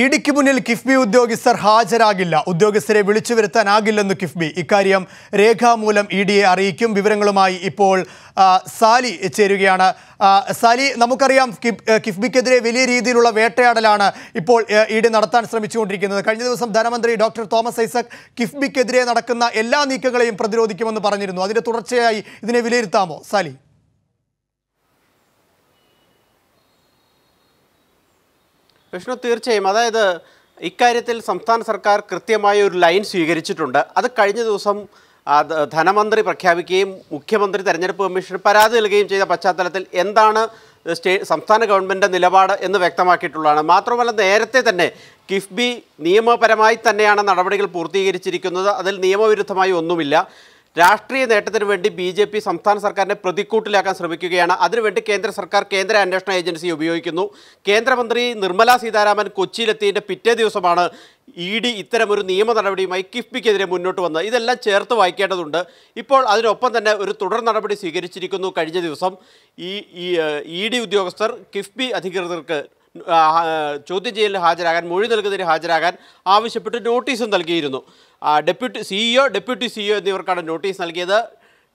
ഇടിക്ക് മുന്നിൽ കിഫ്ബി ഉദ്യോഗസ്ഥർ ഹാജരാകില്ല ഉദ്യോഗസ്ഥരെ വിളിച്ചു വരുത്താനാകില്ലെന്ന് കിഫ്ബി ഇക്കാര്യം രേഖാമൂലം ഇ ഡിയെ അറിയിക്കും വിവരങ്ങളുമായി ഇപ്പോൾ സാലി ചേരുകയാണ് സാലി നമുക്കറിയാം കിഫ്ബിക്കെതിരെ വലിയ രീതിയിലുള്ള വേട്ടയാടലാണ് ഇപ്പോൾ ഇ ഡി നടത്താൻ ശ്രമിച്ചുകൊണ്ടിരിക്കുന്നത് കഴിഞ്ഞ ദിവസം ധനമന്ത്രി ഡോക്ടർ തോമസ് ഐസക് കിഫ്ബിക്കെതിരെ നടക്കുന്ന എല്ലാ നീക്കങ്ങളെയും പ്രതിരോധിക്കുമെന്ന് പറഞ്ഞിരുന്നു അതിൻ്റെ തുടർച്ചയായി ഇതിനെ വിലയിരുത്താമോ സാലി വിഷ്ണു തീർച്ചയായും അതായത് ഇക്കാര്യത്തിൽ സംസ്ഥാന സർക്കാർ കൃത്യമായ ഒരു ലൈൻ സ്വീകരിച്ചിട്ടുണ്ട് അത് കഴിഞ്ഞ ദിവസം ധനമന്ത്രി പ്രഖ്യാപിക്കുകയും മുഖ്യമന്ത്രി തെരഞ്ഞെടുപ്പ് കമ്മീഷന് പരാതി നൽകുകയും ചെയ്ത പശ്ചാത്തലത്തിൽ എന്താണ് സ്റ്റേ സംസ്ഥാന ഗവൺമെൻറ് നിലപാട് എന്ന് വ്യക്തമാക്കിയിട്ടുള്ളതാണ് മാത്രമല്ല നേരത്തെ തന്നെ കിഫ്ബി നിയമപരമായി തന്നെയാണ് നടപടികൾ പൂർത്തീകരിച്ചിരിക്കുന്നത് അതിൽ നിയമവിരുദ്ധമായി ഒന്നുമില്ല രാഷ്ട്രീയ നേട്ടത്തിന് വേണ്ടി ബി ജെ പി സംസ്ഥാന സർക്കാരിനെ പ്രതിക്കൂട്ടിലാക്കാൻ ശ്രമിക്കുകയാണ് അതിനുവേണ്ടി കേന്ദ്ര സർക്കാർ കേന്ദ്ര അന്വേഷണ ഏജൻസിയെ ഉപയോഗിക്കുന്നു കേന്ദ്രമന്ത്രി നിർമ്മലാ സീതാരാമൻ കൊച്ചിയിലെത്തിയതിൻ്റെ പിറ്റേ ദിവസമാണ് ഇ ഡി ഇത്തരമൊരു നിയമ നടപടിയുമായി കിഫ്ബിക്കെതിരെ മുന്നോട്ട് വന്നത് ഇതെല്ലാം ചേർത്ത് വായിക്കേണ്ടതുണ്ട് ഇപ്പോൾ അതിനൊപ്പം തന്നെ ഒരു തുടർ നടപടി സ്വീകരിച്ചിരിക്കുന്നു കഴിഞ്ഞ ദിവസം ഈ ഇ ഡി ഉദ്യോഗസ്ഥർ കിഫ്ബി അധികൃതർക്ക് ചോദ്യം ചെയ്യലിന് ഹാജരാകാൻ മൊഴി നൽകുന്നതിന് ഹാജരാകാൻ ആവശ്യപ്പെട്ട് നോട്ടീസും നൽകിയിരുന്നു ഡെപ്യൂട്ടി സിഇഒ ഡെപ്യൂട്ടി സിഇഒ എന്നിവർക്കാണ് നോട്ടീസ് നൽകിയത്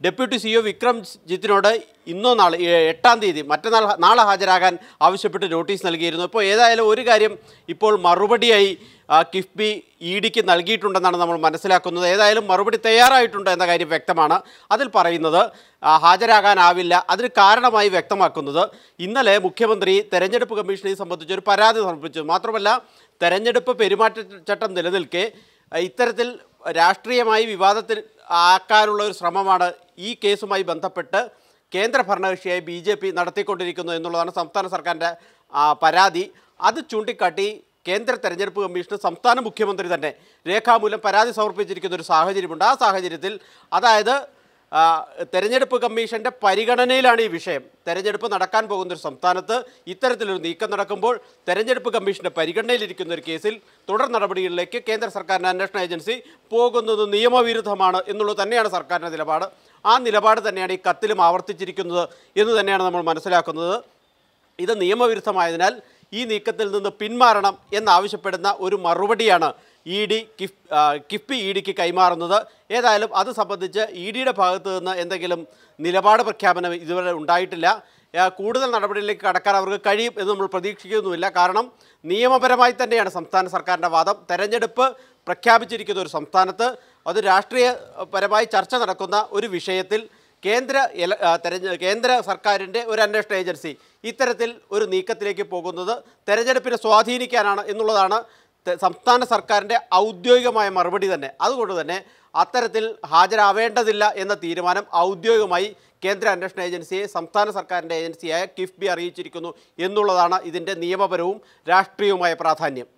ഡെപ്യൂട്ടി സിഇഒ വിക്രം ജിത്തിനോട് ഇന്നോ നാളെ എട്ടാം തീയതി മറ്റന്നാൾ നാളെ ഹാജരാകാൻ ആവശ്യപ്പെട്ട് നോട്ടീസ് നൽകിയിരുന്നു അപ്പോൾ ഏതായാലും ഒരു കാര്യം ഇപ്പോൾ മറുപടിയായി കിഫ്ബി ഇ ഡിക്ക് നൽകിയിട്ടുണ്ടെന്നാണ് നമ്മൾ മനസ്സിലാക്കുന്നത് ഏതായാലും മറുപടി തയ്യാറായിട്ടുണ്ട് എന്ന കാര്യം വ്യക്തമാണ് അതിൽ പറയുന്നത് ഹാജരാകാനാവില്ല അതിന് കാരണമായി വ്യക്തമാക്കുന്നത് ഇന്നലെ മുഖ്യമന്ത്രി തെരഞ്ഞെടുപ്പ് കമ്മീഷനെ സംബന്ധിച്ച് ഒരു പരാതി സമർപ്പിച്ചു മാത്രമല്ല തെരഞ്ഞെടുപ്പ് പെരുമാറ്റച്ചട്ടം നിലനിൽക്കെ ഇത്തരത്തിൽ രാഷ്ട്രീയമായി വിവാദത്തിൽ ആക്കാനുള്ള ഒരു ശ്രമമാണ് ഈ കേസുമായി ബന്ധപ്പെട്ട് കേന്ദ്ര ഭരണകക്ഷിയായി ബി ജെ പി നടത്തിക്കൊണ്ടിരിക്കുന്നു എന്നുള്ളതാണ് സംസ്ഥാന സർക്കാരിൻ്റെ പരാതി അത് ചൂണ്ടിക്കാട്ടി കേന്ദ്ര തെരഞ്ഞെടുപ്പ് കമ്മീഷന് സംസ്ഥാന മുഖ്യമന്ത്രി തന്നെ രേഖാമൂലം പരാതി സമർപ്പിച്ചിരിക്കുന്ന ഒരു സാഹചര്യമുണ്ട് ആ സാഹചര്യത്തിൽ അതായത് തെരഞ്ഞെടുപ്പ് കമ്മീഷൻ്റെ പരിഗണനയിലാണ് ഈ വിഷയം തെരഞ്ഞെടുപ്പ് നടക്കാൻ പോകുന്ന ഒരു സംസ്ഥാനത്ത് ഇത്തരത്തിലൊരു നീക്കം നടക്കുമ്പോൾ തെരഞ്ഞെടുപ്പ് കമ്മീഷൻ്റെ പരിഗണനയിലിരിക്കുന്ന ഒരു കേസിൽ തുടർ നടപടികളിലേക്ക് കേന്ദ്ര സർക്കാരിൻ്റെ അന്വേഷണ ഏജൻസി പോകുന്നത് നിയമവിരുദ്ധമാണ് എന്നുള്ളത് തന്നെയാണ് സർക്കാരിൻ്റെ നിലപാട് ആ നിലപാട് തന്നെയാണ് ഈ കത്തിലും ആവർത്തിച്ചിരിക്കുന്നത് എന്ന് തന്നെയാണ് നമ്മൾ മനസ്സിലാക്കുന്നത് ഇത് നിയമവിരുദ്ധമായതിനാൽ ഈ നീക്കത്തിൽ നിന്ന് പിന്മാറണം എന്നാവശ്യപ്പെടുന്ന ഒരു മറുപടിയാണ് ഇ ഡി കിഫ് കിഫ്ബി ഇ ഡിക്ക് കൈമാറുന്നത് ഏതായാലും അത് സംബന്ധിച്ച് ഇ ഡിയുടെ ഭാഗത്തു നിന്ന് എന്തെങ്കിലും നിലപാട് പ്രഖ്യാപനം ഇതുവരെ ഉണ്ടായിട്ടില്ല കൂടുതൽ നടപടികളിലേക്ക് കടക്കാൻ അവർക്ക് കഴിയും എന്ന് നമ്മൾ പ്രതീക്ഷിക്കുന്നുമില്ല കാരണം നിയമപരമായി തന്നെയാണ് സംസ്ഥാന സർക്കാരിൻ്റെ വാദം തെരഞ്ഞെടുപ്പ് പ്രഖ്യാപിച്ചിരിക്കുന്ന ഒരു സംസ്ഥാനത്ത് അത് രാഷ്ട്രീയപരമായി ചർച്ച നടക്കുന്ന ഒരു വിഷയത്തിൽ കേന്ദ്ര തെരഞ്ഞ കേന്ദ്ര സർക്കാരിൻ്റെ ഒരു അന്വേഷണ ഏജൻസി ഇത്തരത്തിൽ ഒരു നീക്കത്തിലേക്ക് പോകുന്നത് തെരഞ്ഞെടുപ്പിനെ സ്വാധീനിക്കാനാണ് എന്നുള്ളതാണ് സംസ്ഥാന സർക്കാരിൻ്റെ ഔദ്യോഗികമായ മറുപടി തന്നെ അതുകൊണ്ട് തന്നെ അത്തരത്തിൽ ഹാജരാവേണ്ടതില്ല എന്ന തീരുമാനം ഔദ്യോഗികമായി കേന്ദ്ര അന്വേഷണ ഏജൻസിയെ സംസ്ഥാന സർക്കാരിൻ്റെ ഏജൻസിയായ കിഫ്ബി അറിയിച്ചിരിക്കുന്നു എന്നുള്ളതാണ് ഇതിൻ്റെ നിയമപരവും രാഷ്ട്രീയവുമായ പ്രാധാന്യം